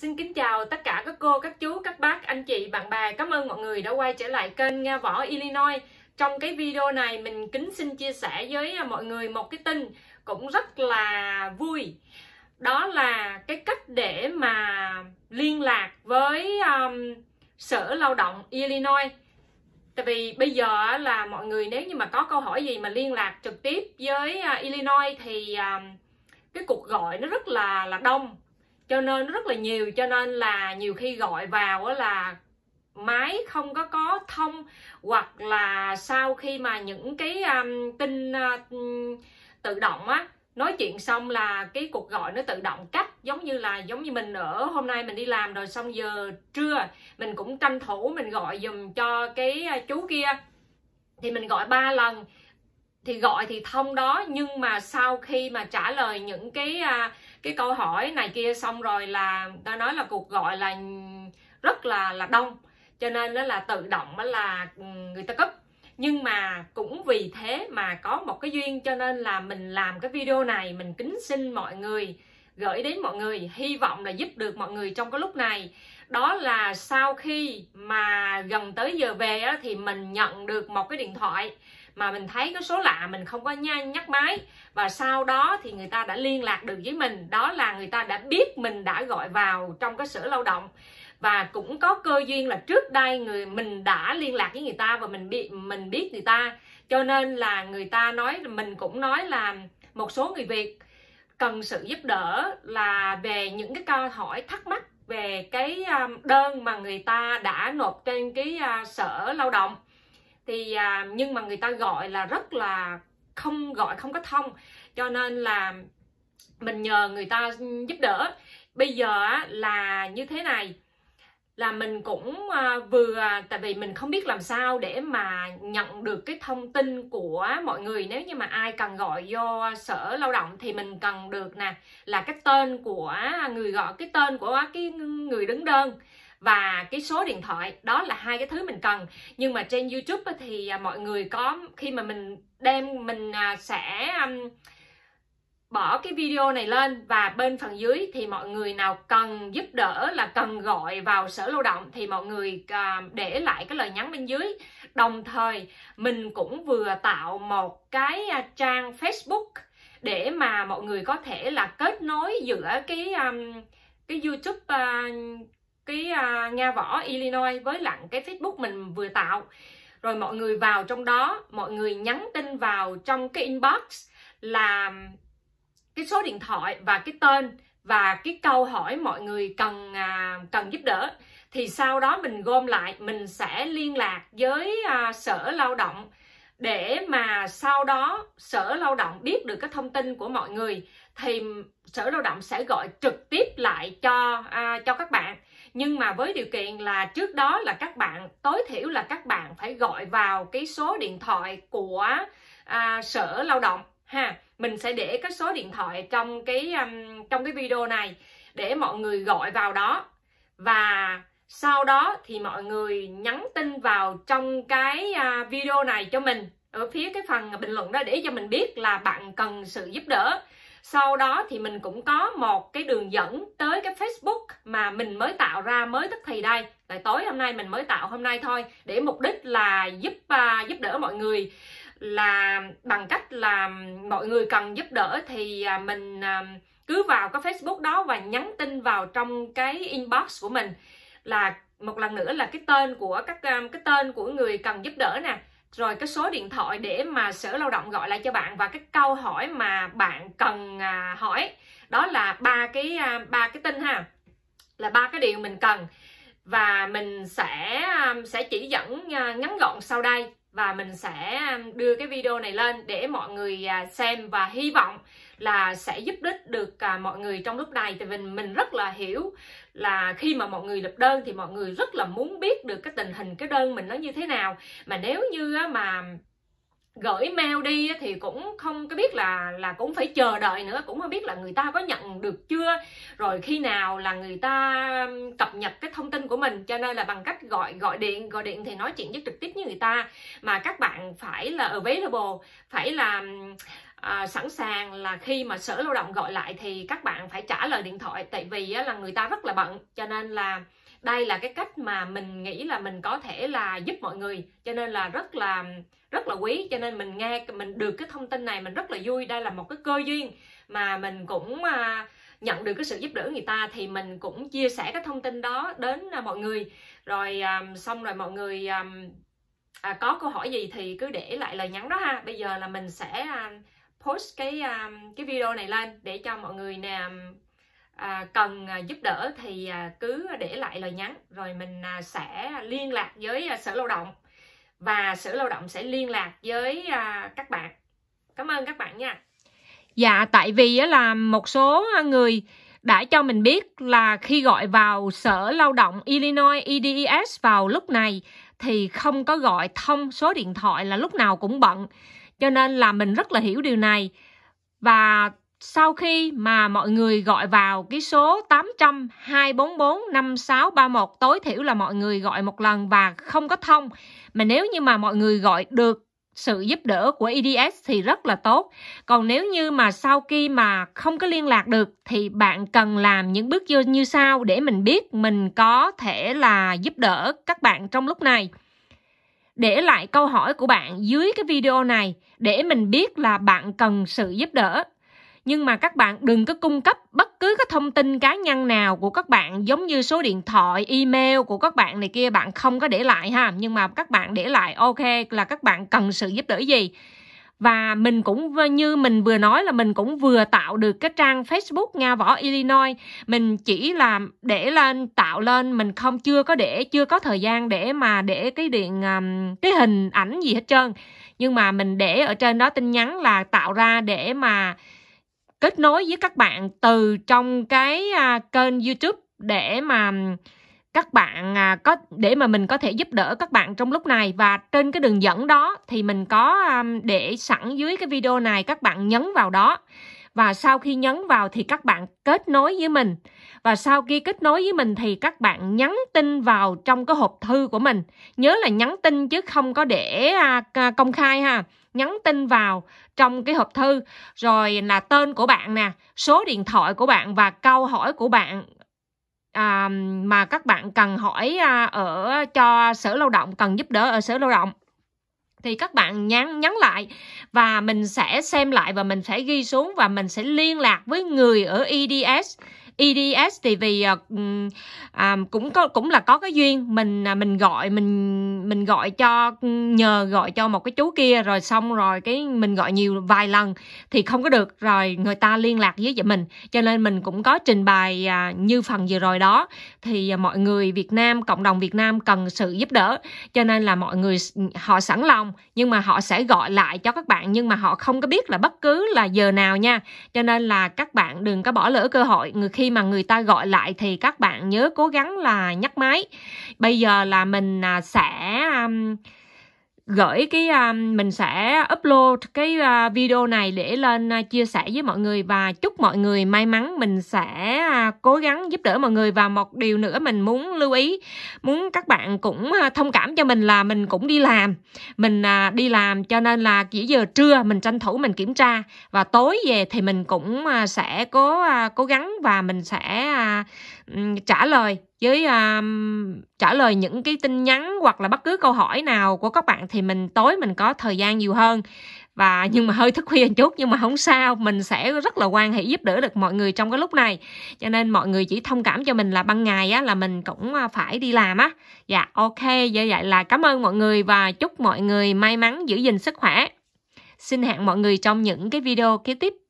Xin kính chào tất cả các cô, các chú, các bác, anh chị, bạn bè. Cảm ơn mọi người đã quay trở lại kênh Nga Võ Illinois. Trong cái video này mình kính xin chia sẻ với mọi người một cái tin cũng rất là vui. Đó là cái cách để mà liên lạc với um, Sở Lao động Illinois. Tại vì bây giờ là mọi người nếu như mà có câu hỏi gì mà liên lạc trực tiếp với uh, Illinois thì um, cái cuộc gọi nó rất là là đông cho nên nó rất là nhiều cho nên là nhiều khi gọi vào là máy không có có thông hoặc là sau khi mà những cái um, tin uh, tự động á nói chuyện xong là cái cuộc gọi nó tự động cắt giống như là giống như mình ở hôm nay mình đi làm rồi xong giờ trưa mình cũng tranh thủ mình gọi dùm cho cái à, chú kia thì mình gọi ba lần thì gọi thì thông đó nhưng mà sau khi mà trả lời những cái à, cái câu hỏi này kia xong rồi là ta nói là cuộc gọi là rất là là đông cho nên nó là tự động là ừ, người ta cấp nhưng mà cũng vì thế mà có một cái duyên cho nên là mình làm cái video này mình kính xin mọi người gửi đến mọi người hy vọng là giúp được mọi người trong cái lúc này đó là sau khi mà gần tới giờ về á, thì mình nhận được một cái điện thoại mà mình thấy cái số lạ mình không có nhắc máy và sau đó thì người ta đã liên lạc được với mình đó là người ta đã biết mình đã gọi vào trong cái sở lao động và cũng có cơ duyên là trước đây người mình đã liên lạc với người ta và mình bị mình biết người ta cho nên là người ta nói mình cũng nói là một số người việt cần sự giúp đỡ là về những cái câu hỏi thắc mắc về cái à, đơn mà người ta đã nộp trên cái à, sở lao động thì à, nhưng mà người ta gọi là rất là không gọi không có thông cho nên là mình nhờ người ta giúp đỡ bây giờ á, là như thế này là mình cũng à, vừa à, tại vì mình không biết làm sao để mà nhận được cái thông tin của mọi người nếu như mà ai cần gọi do sở lao động thì mình cần được nè là cái tên của người gọi cái tên của cái người đứng đơn và cái số điện thoại đó là hai cái thứ mình cần nhưng mà trên youtube thì à, mọi người có khi mà mình đem mình à, sẽ um, bỏ cái video này lên và bên phần dưới thì mọi người nào cần giúp đỡ là cần gọi vào sở lao động thì mọi người à, để lại cái lời nhắn bên dưới đồng thời mình cũng vừa tạo một cái trang facebook để mà mọi người có thể là kết nối giữa cái um, cái youtube uh, cái uh, à, nha võ Illinois với lặng cái Facebook mình vừa tạo rồi mọi người vào trong đó mọi người nhắn tin vào trong cái inbox là cái số điện thoại và cái tên và cái câu hỏi mọi người cần à, cần giúp đỡ thì sau đó mình gom lại mình sẽ liên lạc với à, sở lao động để mà sau đó sở lao động biết được cái thông tin của mọi người thì sở lao động sẽ gọi trực tiếp lại cho à, cho các bạn nhưng mà với điều kiện là trước đó là các bạn tối thiểu là các bạn phải gọi vào cái số điện thoại của à, sở lao động ha mình sẽ để cái số điện thoại trong cái um, trong cái video này để mọi người gọi vào đó và sau đó thì mọi người nhắn tin vào trong cái à, video này cho mình ở phía cái phần bình luận đó để cho mình biết là bạn cần sự giúp đỡ sau đó thì mình cũng có một cái đường dẫn tới cái Facebook mà mình mới tạo ra mới tức thì đây tại tối hôm nay mình mới tạo hôm nay thôi để mục đích là giúp à, giúp đỡ mọi người là bằng cách là mọi người cần giúp đỡ thì à, mình cứ vào cái Facebook đó và nhắn tin vào trong cái inbox của mình là một lần nữa là cái tên của các um, cái tên của người cần giúp đỡ nè rồi cái số điện thoại để mà sở lao động gọi lại cho bạn và cái câu hỏi mà bạn cần à, hỏi đó là ba cái à, ba cái tin ha là ba cái điều mình cần và mình sẽ um, sẽ chỉ dẫn à, ngắn gọn sau đây và mình sẽ um, đưa cái video này lên để mọi người xem và hy vọng là sẽ giúp ích được mọi người trong lúc này thì mình mình rất là hiểu là khi mà mọi người lập đơn thì mọi người rất là muốn biết được cái tình hình cái đơn mình nó như thế nào mà nếu như mà gửi mail đi thì cũng không có biết là là cũng phải chờ đợi nữa cũng không biết là người ta có nhận được chưa rồi khi nào là người ta cập nhật cái thông tin của mình cho nên là bằng cách gọi gọi điện gọi điện thì nói chuyện với trực tiếp với người ta mà các bạn phải là available phải là à, sẵn sàng là khi mà sở lao động gọi lại thì các bạn phải trả lời điện thoại tại vì á, là người ta rất là bận cho nên là đây là cái cách mà mình nghĩ là mình có thể là giúp mọi người cho nên là rất là rất là quý cho nên mình nghe mình được cái thông tin này mình rất là vui đây là một cái cơ duyên mà mình cũng à, nhận được cái sự giúp đỡ người ta thì mình cũng chia sẻ cái thông tin đó đến à, mọi người rồi à, xong rồi mọi người à, à, có câu hỏi gì thì cứ để lại lời nhắn đó ha bây giờ là mình sẽ à, post cái um, cái video này lên để cho mọi người nào à, cần à, giúp đỡ thì à, cứ để lại lời nhắn rồi mình sẽ liên lạc với sở lao động và sở lao động sẽ liên lạc với các bạn cảm ơn các bạn nha dạ tại vì là một số người đã cho mình biết là khi gọi vào sở lao động Illinois EDES vào lúc này thì không có gọi thông số điện thoại là lúc nào cũng bận cho nên là mình rất là hiểu điều này. Và sau khi mà mọi người gọi vào cái số 800 244 5631 tối thiểu là mọi người gọi một lần và không có thông. Mà nếu như mà mọi người gọi được sự giúp đỡ của EDS thì rất là tốt. Còn nếu như mà sau khi mà không có liên lạc được thì bạn cần làm những bước như sau để mình biết mình có thể là giúp đỡ các bạn trong lúc này để lại câu hỏi của bạn dưới cái video này để mình biết là bạn cần sự giúp đỡ nhưng mà các bạn đừng có cung cấp bất cứ cái thông tin cá nhân nào của các bạn giống như số điện thoại email của các bạn này kia bạn không có để lại ha nhưng mà các bạn để lại ok là các bạn cần sự giúp đỡ gì và mình cũng như mình vừa nói là mình cũng vừa tạo được cái trang Facebook Nga Võ Illinois mình chỉ là để lên tạo lên mình không chưa có để chưa có thời gian để mà để cái điện cái hình ảnh gì hết trơn nhưng mà mình để ở trên đó tin nhắn là tạo ra để mà kết nối với các bạn từ trong cái à, kênh YouTube để mà các bạn à, có để mà mình có thể giúp đỡ các bạn trong lúc này và trên cái đường dẫn đó thì mình có um, để sẵn dưới cái video này các bạn nhấn vào đó và sau khi nhấn vào thì các bạn kết nối với mình và sau khi kết nối với mình thì các bạn nhắn tin vào trong cái hộp thư của mình nhớ là nhắn tin chứ không có để à, công khai ha nhắn tin vào trong cái hộp thư rồi là tên của bạn nè số điện thoại của bạn và câu hỏi của bạn à, mà các bạn cần hỏi à, ở cho sở lao động cần giúp đỡ ở sở lao động thì các bạn nhắn nhắn lại và mình sẽ xem lại và mình sẽ ghi xuống và mình sẽ liên lạc với người ở EDS EDS thì vì um, cũng có cũng là có cái duyên mình à, mình gọi mình mình gọi cho nhờ gọi cho một cái chú kia rồi xong rồi cái mình gọi nhiều vài lần thì không có được rồi người ta liên lạc với mình cho nên mình cũng có trình bày à, như phần vừa rồi đó thì à, mọi người Việt Nam cộng đồng Việt Nam cần sự giúp đỡ cho nên là mọi người họ sẵn lòng nhưng mà họ sẽ gọi lại cho các bạn nhưng mà họ không có biết là bất cứ là giờ nào nha cho nên là các bạn đừng có bỏ lỡ cơ hội người khi khi mà người ta gọi lại thì các bạn nhớ cố gắng là nhắc máy bây giờ là mình à, sẽ gửi cái um, mình sẽ upload cái uh, video này để lên uh, chia sẻ với mọi người và chúc mọi người may mắn mình sẽ uh, cố gắng giúp đỡ mọi người và một điều nữa mình muốn lưu ý muốn các bạn cũng uh, thông cảm cho mình là mình cũng đi làm mình uh, đi làm cho nên là chỉ giờ trưa mình tranh thủ mình kiểm tra và tối về thì mình cũng uh, sẽ cố uh, cố gắng và mình sẽ uh, trả lời với um, trả lời những cái tin nhắn hoặc là bất cứ câu hỏi nào của các bạn thì mình tối mình có thời gian nhiều hơn và nhưng mà hơi thức khuya một chút nhưng mà không sao mình sẽ rất là quan hệ giúp đỡ được mọi người trong cái lúc này cho nên mọi người chỉ thông cảm cho mình là ban ngày á là mình cũng à, phải đi làm á dạ ok vậy vậy là cảm ơn mọi người và chúc mọi người may mắn giữ gìn sức khỏe xin hẹn mọi người trong những cái video kế tiếp